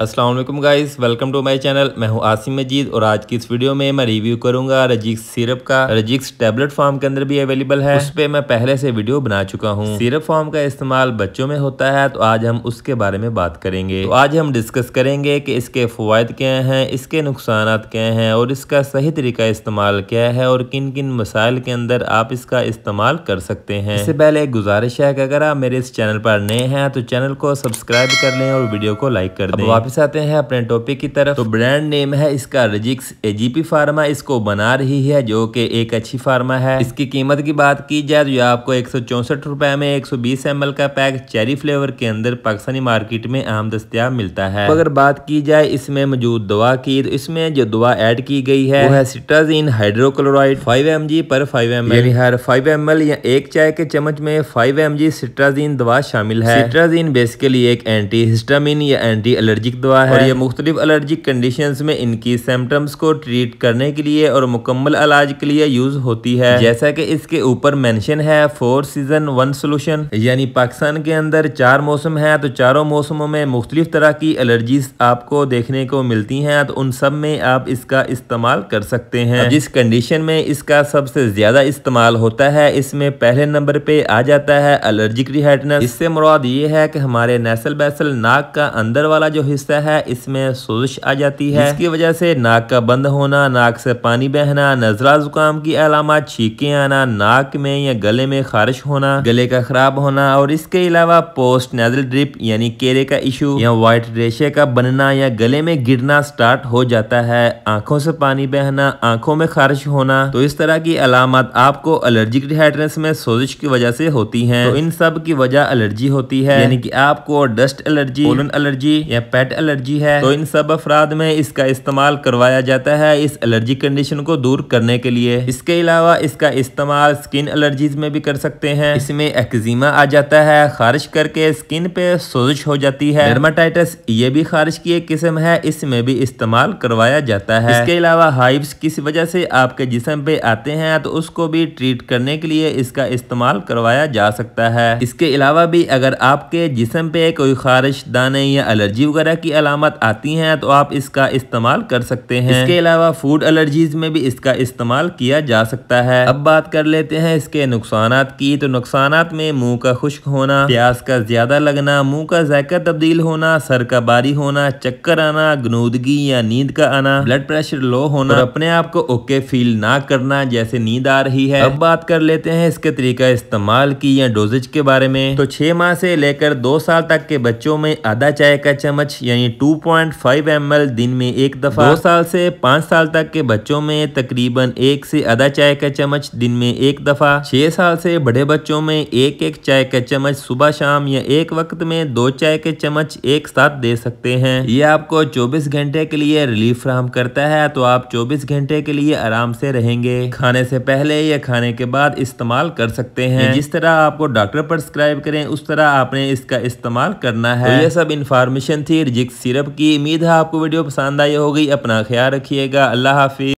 Aslam guys welcome to my channel मैं हूं आसिम मजीद और आज की इस वीडियो में मैं रिव्यू करूंगा रजिक्स सिरप का रजिक्स टेबलेट फॉर्म के अंदर भी अवेलेबल है उस पर मैं पहले से वीडियो बना चुका हूं सिरप फॉर्म का इस्तेमाल बच्चों में होता है तो आज हम उसके बारे में बात करेंगे तो आज हम डिस्कस करेंगे की इसके फवायद क्या है इसके नुकसान क्या है और इसका सही तरीका इस्तेमाल क्या है और किन किन मसाइल के अंदर आप इसका इस्तेमाल कर सकते हैं इससे पहले एक गुजारिश है की अगर आप मेरे इस चैनल पर नए हैं तो चैनल को सब्सक्राइब कर लें और वीडियो को लाइक कर दें वापस आते हैं अपने टॉपिक की तरफ तो ब्रांड नेम है इसका रजिक्स एजीपी फार्मा इसको बना रही है जो कि एक अच्छी फार्मा है इसकी कीमत की बात की जाए तो आपको एक सौ में एक सौ का पैक चेरी फ्लेवर के अंदर पाकिस्तानी मार्केट में आम दस्तियाब मिलता है तो अगर बात की जाए इसमें मौजूद दवा की तो इसमें जो दवा एड की गई है वो cetirizine hydrochloride five M per five M L हर फाइव एम या एक चाय के चम्मच में फाइव एम सिट्राजीन दवा शामिल है सिट्राजीन बेसिकली एक एंटी हिस्टामिन या एंटी एलर्जिक दवा है और ये मुख्तलिफ एलर्जिक कंडीशन में इनकी सिम्टम्स को ट्रीट करने के लिए और मुकम्मल इलाज के लिए यूज होती है जैसा की इसके ऊपर मैंशन है फोर सीजन वन सोलूशन यानी पाकिस्तान के अंदर चार मौसम है तो चारों मौसमों में मुख्तलिफ तरह की एलर्जी आपको देखने को मिलती है तो उन सब में आप इसका इस्तेमाल कर सकते हैं जिस कंडीशन में इसका सबसे ज्यादा इस्तेमाल होता है इसमें पहले नंबर पे आ जाता है एलर्जिक रिहाइटनेस इससे मुराद ये है कि हमारे नैसल बैसल नाक का अंदर वाला जो हिस्सा हिस्सा है इसमें सोजिश आ जाती है इसकी वजह से नाक का बंद होना नाक से पानी बहना नजरा जुकाम की अलामत छीके आना नाक में या गले में खारिश होना गले का खराब होना और इसके अलावा पोस्ट नेजल ड्रिप यानी केरे का इशू या व्हाइट रेशे का बनना या गले में गिरना स्टार्ट हो जाता है आंखों से पानी बहना आंखों में खारिश होना तो इस तरह की अलामत आपको एलर्जिक डिहाइड्रेशन में सोजिश की वजह से होती है तो इन सब की वजह एलर्जी होती है यानी कि आपको डस्ट एलर्जी एलर्जी या पेट एलर्जी है तो इन सब अफराद में इसका इस्तेमाल करवाया जाता है इस एलर्जी कंडीशन को दूर करने के लिए इसके अलावा इसका इस्तेमाल स्किन एलर्जीज में भी कर सकते हैं इसमें एक्जिमा आ जाता है खारिश करके स्किन पे सोजिश हो जाती है डर्माटाइटिस ये भी खारिश की एक किस्म है इसमें भी इस्तेमाल करवाया जाता है इसके अलावा हाइब्स किसी वजह से आपके जिसम पे आते हैं तो उसको भी ट्रीट करने के लिए इसका इस्तेमाल करवाया जा सकता है इसके अलावा भी अगर आपके जिसम पे कोई खारिश दाने या एलर्जी वगैरह की अलामत आती हैं तो आप इसका इस्तेमाल कर सकते हैं इसके अलावा फूड एलर्जीज में भी इसका इस्तेमाल किया जा सकता है अब बात कर लेते हैं इसके नुकसान की तो नुकसान में मुंह का खुश्क होना प्याज का ज्यादा लगना मुंह का जायका तब्दील होना सर का बारी होना चक्कर आना गनूदगी या नींद का आना ब्लड प्रेशर लो होना और अपने आप को ओके फील ना करना जैसे नींद आ रही है अब बात कर लेते हैं इसके तरीका इस्तेमाल की या डोजेज के बारे में तो छह माह से लेकर दो साल तक के बच्चों में आधा चाय का चम्मच यानी 2.5 पॉइंट दिन में एक दफ़ा दो साल से पाँच साल तक के बच्चों में तकरीबन एक से आधा चाय का चम्मच दिन में एक दफ़ा छह साल से बड़े बच्चों में एक एक चाय का चम्मच सुबह शाम या एक वक्त में दो चाय के चम्मच एक साथ दे सकते हैं ये आपको चौबीस घंटे के लिए रिलीफ फ्राहम करता है तो आप चौबीस घंटे के लिए आराम से रहेंगे खाने से पहले या खाने के बाद इस्तेमाल कर सकते हैं जिस तरह आपको डॉक्टर प्रस्क्राइब करें उस तरह आपने इसका इस्तेमाल करना है तो ये सब इंफॉर्मेशन थी मैजिक सिरप की उम्मीद है आपको वीडियो पसंद आई होगी अपना ख्याल रखिएगा अल्लाह हाफिज़